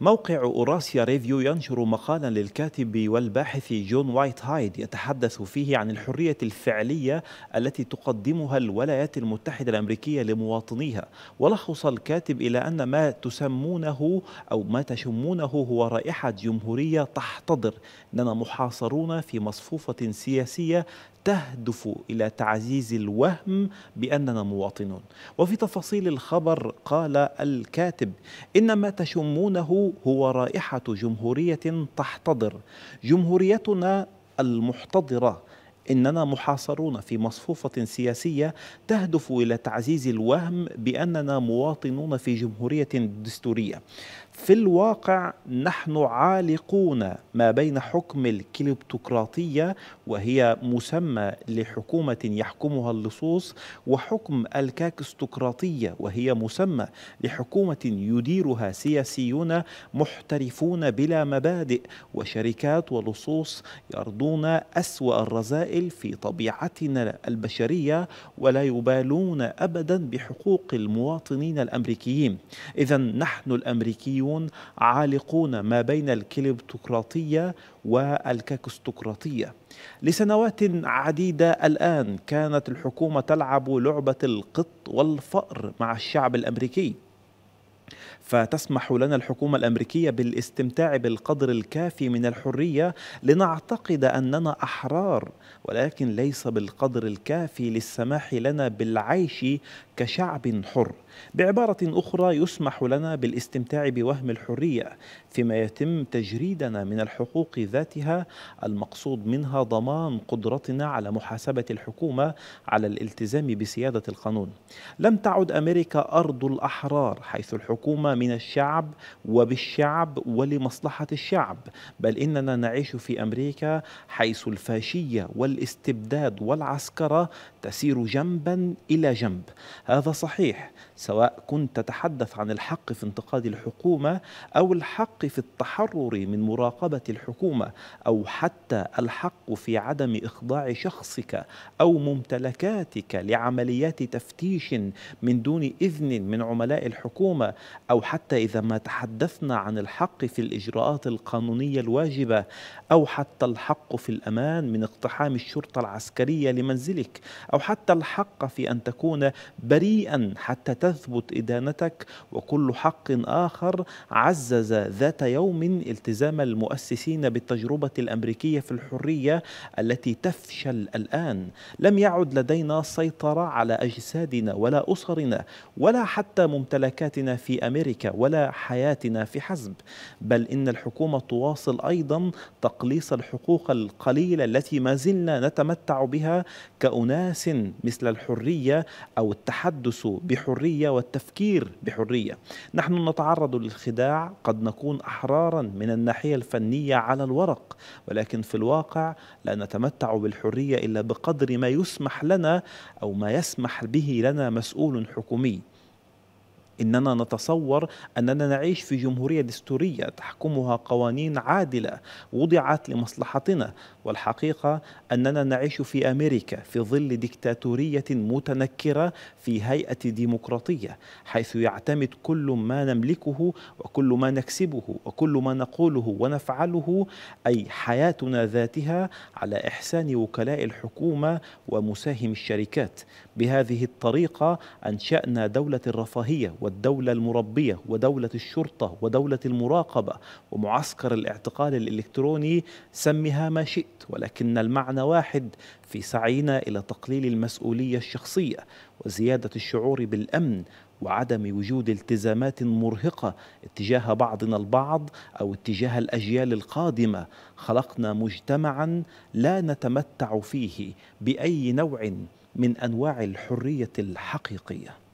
موقع أوراسيا ريفيو ينشر مقالا للكاتب والباحث جون وايت هايد يتحدث فيه عن الحرية الفعلية التي تقدمها الولايات المتحدة الأمريكية لمواطنيها ولخص الكاتب إلى أن ما تسمونه أو ما تشمونه هو رائحة جمهورية تحتضر أننا محاصرون في مصفوفة سياسية تهدف إلى تعزيز الوهم بأننا مواطنون وفي تفاصيل الخبر قال الكاتب إن ما تشمونه هو رائحة جمهورية تحتضر جمهوريتنا المحتضرة اننا محاصرون في مصفوفه سياسيه تهدف الى تعزيز الوهم باننا مواطنون في جمهوريه دستوريه في الواقع نحن عالقون ما بين حكم الكليبتوقراطية وهي مسمى لحكومة يحكمها اللصوص وحكم الكاكستوقراطية وهي مسمى لحكومة يديرها سياسيون محترفون بلا مبادئ وشركات ولصوص يرضون أسوأ الرذائل في طبيعتنا البشرية ولا يبالون أبدا بحقوق المواطنين الأمريكيين إذا نحن الأمريكيون الصهيونيون عالقون ما بين الكليبتقراطية والكاكستقراطية لسنوات عديدة الآن كانت الحكومة تلعب لعبة القط والفأر مع الشعب الأمريكي فتسمح لنا الحكومة الأمريكية بالاستمتاع بالقدر الكافي من الحرية لنعتقد أننا أحرار ولكن ليس بالقدر الكافي للسماح لنا بالعيش كشعب حر بعبارة أخرى يسمح لنا بالاستمتاع بوهم الحرية فيما يتم تجريدنا من الحقوق ذاتها المقصود منها ضمان قدرتنا على محاسبة الحكومة على الالتزام بسيادة القانون لم تعد أمريكا أرض الأحرار حيث الحكومة الحكومة من الشعب وبالشعب ولمصلحة الشعب بل إننا نعيش في أمريكا حيث الفاشية والاستبداد والعسكرة تسير جنبا إلى جنب هذا صحيح سواء كنت تتحدث عن الحق في انتقاد الحكومة أو الحق في التحرر من مراقبة الحكومة أو حتى الحق في عدم إخضاع شخصك أو ممتلكاتك لعمليات تفتيش من دون إذن من عملاء الحكومة أو حتى إذا ما تحدثنا عن الحق في الإجراءات القانونية الواجبة أو حتى الحق في الأمان من اقتحام الشرطة العسكرية لمنزلك أو حتى الحق في أن تكون بريئا حتى تثبت إدانتك وكل حق آخر عزز ذات يوم التزام المؤسسين بالتجربة الأمريكية في الحرية التي تفشل الآن لم يعد لدينا سيطرة على أجسادنا ولا أسرنا ولا حتى ممتلكاتنا في أمريكا ولا حياتنا في حزب بل إن الحكومة تواصل أيضا تقليص الحقوق القليلة التي ما زلنا نتمتع بها كأناس مثل الحرية أو التحدث بحرية والتفكير بحرية نحن نتعرض للخداع قد نكون أحرارا من الناحية الفنية على الورق ولكن في الواقع لا نتمتع بالحرية إلا بقدر ما يسمح لنا أو ما يسمح به لنا مسؤول حكومي إننا نتصور أننا نعيش في جمهورية دستورية تحكمها قوانين عادلة وضعت لمصلحتنا والحقيقة أننا نعيش في أمريكا في ظل ديكتاتورية متنكرة في هيئة ديمقراطية حيث يعتمد كل ما نملكه وكل ما نكسبه وكل ما نقوله ونفعله أي حياتنا ذاتها على إحسان وكلاء الحكومة ومساهم الشركات بهذه الطريقة أنشأنا دولة الرفاهية والدولة المربية ودولة الشرطة ودولة المراقبة ومعسكر الاعتقال الإلكتروني سمها ما شئت ولكن المعنى واحد في سعينا إلى تقليل المسؤولية الشخصية وزيادة الشعور بالأمن وعدم وجود التزامات مرهقة اتجاه بعضنا البعض أو اتجاه الأجيال القادمة خلقنا مجتمعا لا نتمتع فيه بأي نوع من أنواع الحرية الحقيقية